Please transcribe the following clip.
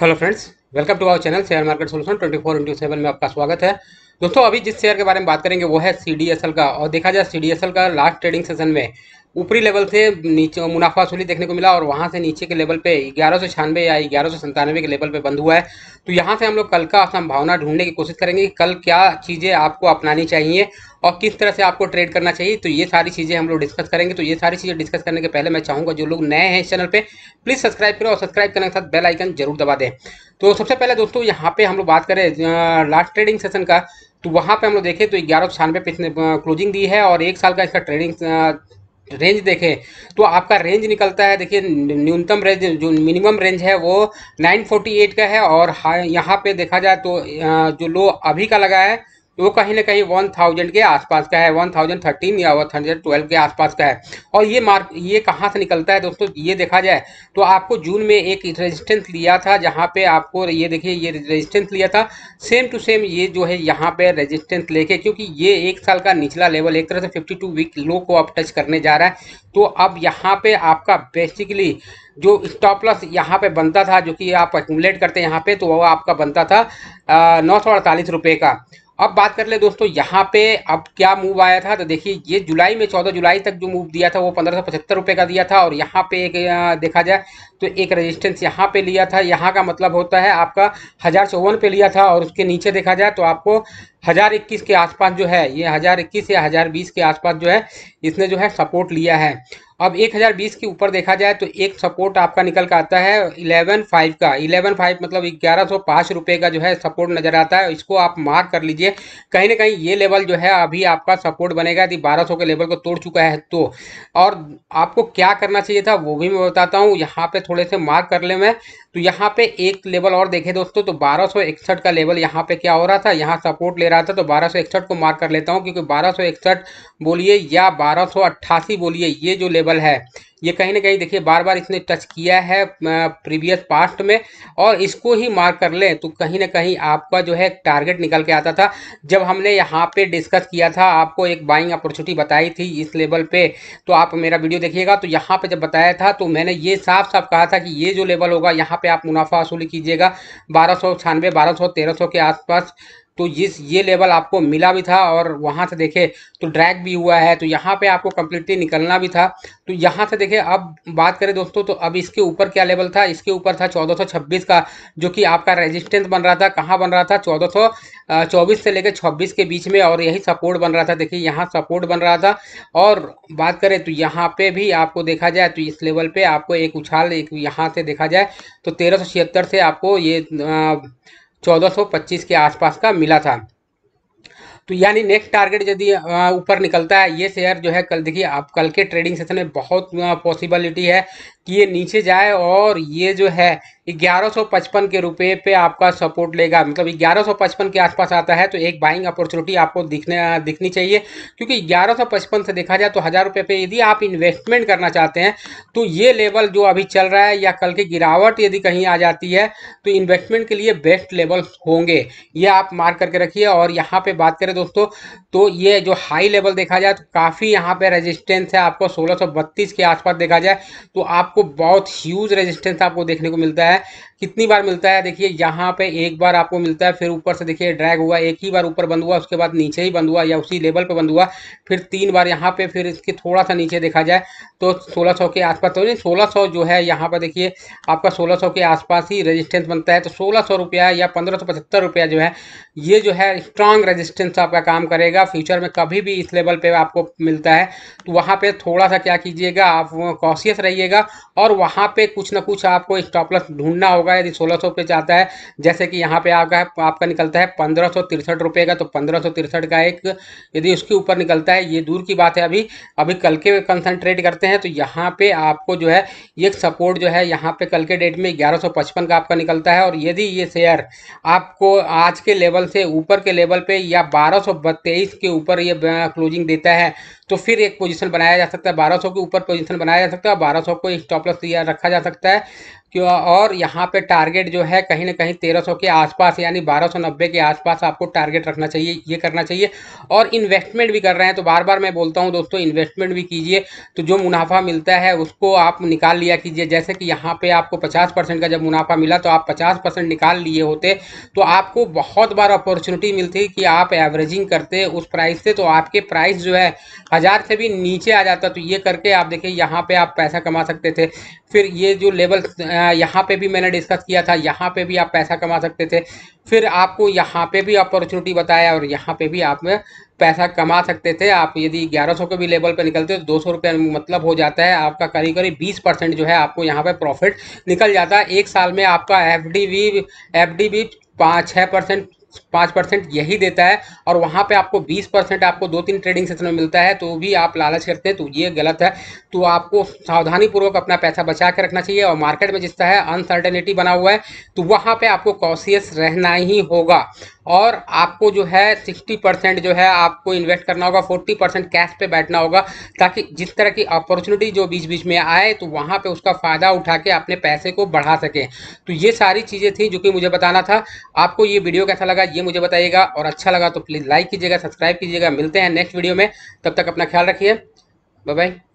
hello friends welcome to our channel share market solution twenty four into seven में आपका स्वागत है दोस्तों अभी जिस शेयर के बारे में बात करेंगे वो है सी का और देखा जाए सी का लास्ट ट्रेडिंग सेशन में ऊपरी लेवल से नीचे मुनाफा वसूली देखने को मिला और वहाँ से नीचे के लेवल पे ग्यारह सौ छियानवे या ग्यारह सौ संतानवे के लेवल पे बंद हुआ है तो यहाँ से हम लोग कल का संभावना ढूंढने की कोशिश करेंगे कि कल क्या चीज़ें आपको अपनानी चाहिए और किस तरह से आपको ट्रेड करना चाहिए तो ये सारी चीज़ें हम लोग डिस्कस करेंगे तो ये सारी चीज़ें डिस्कस करने के पहले मैं चाहूँगा जो लोग नए हैं इस चैनल पर प्लीज़ सब्सक्राइब करें और सब्सक्राइब करने के साथ बेल आइकन जरूर दबा दें तो सबसे पहले दोस्तों यहाँ पर हम लोग बात करें लास्ट ट्रेडिंग सेशन का तो वहाँ पे हम लोग देखें तो ग्यारह सौ छियानवे पे इसने क्लोजिंग दी है और एक साल का इसका ट्रेडिंग रेंज देखें तो आपका रेंज निकलता है देखिए न्यूनतम रेंज जो मिनिमम रेंज है वो 948 का है और हाँ यहाँ पे देखा जाए तो जो लो अभी का लगा है तो वो कहीं ना कहीं वन थाउजेंड के आसपास का है वन थाउजेंड थर्टीन या वन थाउजेंड ट्वेल्व के आसपास का है और ये मार्क ये कहाँ से निकलता है दोस्तों ये देखा जाए तो आपको जून में एक रेजिस्टेंस लिया था जहाँ पे आपको ये देखिए ये रेजिस्टेंस लिया था सेम टू सेम ये जो है यहाँ पे रेजिस्टेंस लेके क्योंकि ये एक साल का निचला लेवल एक तरह से फिफ्टी टू वीक लो को आप टच करने जा रहा है तो अब यहाँ पे आपका बेसिकली जो स्टॉप लॉस यहाँ पे बनता था जो कि आप एक्यूमलेट करते हैं यहाँ पे तो वो आपका बनता था नौ सौ अड़तालीस रुपये का अब बात कर ले दोस्तों यहाँ पे अब क्या मूव आया था तो देखिए ये जुलाई में चौदह जुलाई तक जो मूव दिया था वो पंद्रह सौ पचहत्तर रुपये का दिया था और यहाँ पे एक देखा जाए तो एक रेजिस्टेंस यहाँ पे लिया था यहाँ का मतलब होता है आपका हज़ार चौवन पे लिया था और उसके नीचे देखा जाए तो आपको हज़ार इक्कीस के आसपास जो है ये हज़ार इक्कीस या हज़ार बीस के आसपास जो है इसने जो है सपोर्ट लिया है अब 1020 के ऊपर देखा जाए तो एक सपोर्ट आपका निकल कर आता है 115 का 115 मतलब ग्यारह सौ पाँच रुपये का जो है सपोर्ट नज़र आता है इसको आप मार्क कर लीजिए कहीं ना कहीं ये लेवल जो है अभी आपका सपोर्ट बनेगा यदि 1200 के लेवल को तोड़ चुका है तो और आपको क्या करना चाहिए था वो भी मैं बताता हूँ यहाँ पर थोड़े से मार्क कर ले मैं तो यहाँ पे एक लेवल और देखे दोस्तों तो बारह का लेवल यहाँ पे क्या हो रहा था यहाँ सपोर्ट ले रहा था तो बारह को मार्क कर लेता हूँ क्योंकि बारह बोलिए या बारह बोलिए ये जो लेवल है ये कहीं ना कहीं देखिए बार बार इसने टच किया है प्रीवियस पास्ट में और इसको ही मार कर लें तो कहीं ना कहीं आपका जो है टारगेट निकल के आता था जब हमने यहाँ पे डिस्कस किया था आपको एक बाइंग अपॉर्चुनिटी बताई थी इस लेवल पे तो आप मेरा वीडियो देखिएगा तो यहाँ पे जब बताया था तो मैंने ये साफ साफ कहा था कि ये जो लेवल होगा यहाँ पर आप मुनाफा वसूली कीजिएगा बारह सौ छानवे बारह सौ तेरह सौ के आसपास तो ये ये लेवल आपको मिला भी था और वहाँ से देखे तो ड्रैग भी हुआ है तो यहाँ पे आपको कम्प्लीटली निकलना भी था तो यहाँ से देखे अब बात करें दोस्तों तो अब इसके ऊपर क्या लेवल था इसके ऊपर था 1426 का जो कि आपका रेजिस्टेंस बन रहा था कहाँ बन रहा था 1424 से लेकर 26 के बीच में और यही सपोर्ट बन रहा था देखिए यहाँ सपोर्ट बन रहा था और बात करें तो यहाँ पे भी आपको देखा जाए तो इस लेवल पे आपको एक उछाल एक यहाँ से देखा जाए तो तेरह से आपको ये आ, 1425 के आसपास का मिला था तो यानी नेक्स्ट टारगेट यदि ऊपर निकलता है ये शेयर जो है कल देखिए आप कल के ट्रेडिंग सेशन में बहुत पॉसिबिलिटी है कि ये नीचे जाए और ये जो है ग्यारह सौ पचपन के रुपए पे आपका सपोर्ट लेगा मतलब ग्यारह सौ पचपन के आसपास आता है तो एक बाइंग अपॉर्चुनिटी आपको दिखने दिखनी चाहिए क्योंकि ग्यारह सौ पचपन से देखा जाए तो हज़ार रुपये पे यदि आप इन्वेस्टमेंट करना चाहते हैं तो ये लेवल जो अभी चल रहा है या कल की गिरावट यदि कहीं आ जाती है तो इन्वेस्टमेंट के लिए बेस्ट लेवल होंगे ये आप मार्क करके रखिए और यहाँ पर बात करें दोस्तों तो ये जो हाई लेवल देखा जाए तो काफ़ी यहाँ पर रजिस्टेंस है आपको सोलह के आसपास देखा जाए तो आपको आपको बहुत ह्यूज रेजिस्टेंस आपको देखने को मिलता है कितनी बार मिलता है देखिए यहाँ पे एक बार आपको मिलता है फिर ऊपर से देखिए ड्रैग हुआ एक ही बार ऊपर बंद हुआ उसके बाद नीचे ही बंद हुआ या उसी लेवल पे बंद हुआ फिर तीन बार यहाँ पे फिर इसके थोड़ा सा नीचे देखा जाए तो 1600 के आसपास तो नहीं 1600 जो है यहाँ पर देखिए आपका सोलह के आसपास ही रजिस्टेंस बनता है तो सोलह रुपया या पंद्रह रुपया जो है ये जो है स्ट्रांग रजिस्टेंस आपका काम करेगा फ्यूचर में कभी भी इस लेवल पर आपको मिलता है तो वहाँ पर थोड़ा सा क्या कीजिएगा आप कॉशियस रहिएगा और वहाँ पे कुछ ना कुछ आपको स्टॉप लॉस ढूंढना होगा यदि सोलह सौ पे जाता है जैसे कि यहाँ पे आपका आपका निकलता है पंद्रह सौ तिरसठ रुपये का तो पंद्रह सौ तिरसठ का एक यदि उसके ऊपर निकलता है ये दूर की बात है अभी अभी कल के कंसनट्रेट करते हैं तो यहाँ पे आपको जो है एक सपोर्ट जो है यहाँ पे कल के डेट में ग्यारह सौ पचपन का आपका निकलता है और यदि ये शेयर आपको आज के लेवल से ऊपर के लेवल पर या बारह सौ के ऊपर ये क्लोजिंग देता है तो फिर एक पोजीशन बनाया जा सकता है बारह सौ के ऊपर पोजीशन बनाया जा सकता है बारह सौ को स्टॉप लॉस लिया रखा जा सकता है क्यों और यहाँ पे टारगेट जो है कहीं ना कहीं 1300 के आसपास यानी 1290 के आसपास आपको टारगेट रखना चाहिए ये करना चाहिए और इन्वेस्टमेंट भी कर रहे हैं तो बार बार मैं बोलता हूँ दोस्तों इन्वेस्टमेंट भी कीजिए तो जो मुनाफा मिलता है उसको आप निकाल लिया कीजिए जैसे कि यहाँ पर आपको पचास का जब मुनाफा मिला तो आप पचास निकाल लिए होते तो आपको बहुत बार अपॉर्चुनिटी मिलती कि आप एवरेजिंग करते उस प्राइस से तो आपके प्राइस जो है हज़ार से भी नीचे आ जाता तो ये करके आप देखिए यहाँ पर आप पैसा कमा सकते थे फिर ये जो लेवल यहाँ पे भी मैंने डिस्कस किया था यहाँ पे भी आप पैसा कमा सकते थे फिर आपको यहाँ पे भी अपॉर्चुनिटी बताया और यहाँ पे भी आप पैसा कमा सकते थे आप यदि 1100 के भी लेवल पे निकलते हो तो दो सौ रुपये मतलब हो जाता है आपका करीब करीब बीस परसेंट जो है आपको यहाँ पे प्रॉफिट निकल जाता है एक साल में आपका एफ डी भी एफ डी भी पाँच छः परसेंट पाँच परसेंट यही देता है और वहाँ पे आपको बीस परसेंट आपको दो तीन ट्रेडिंग सेशन में मिलता है तो भी आप लालच करते हैं तो ये गलत है तो आपको सावधानी पूर्वक अपना पैसा बचा के रखना चाहिए और मार्केट में जिसका है अनसर्टेनिटी बना हुआ है तो वहाँ पर आपको कॉशियस रहना ही होगा और आपको जो है सिक्सटी परसेंट जो है आपको इन्वेस्ट करना होगा फोर्टी परसेंट कैश पे बैठना होगा ताकि जिस तरह की अपॉर्चुनिटी जो बीच बीच में आए तो वहाँ पे उसका फ़ायदा उठा के अपने पैसे को बढ़ा सकें तो ये सारी चीज़ें थी जो कि मुझे बताना था आपको ये वीडियो कैसा लगा ये मुझे बताइएगा और अच्छा लगा तो प्लीज़ लाइक कीजिएगा सब्सक्राइब कीजिएगा मिलते हैं नेक्स्ट वीडियो में तब तक अपना ख्याल रखिए बाय बाय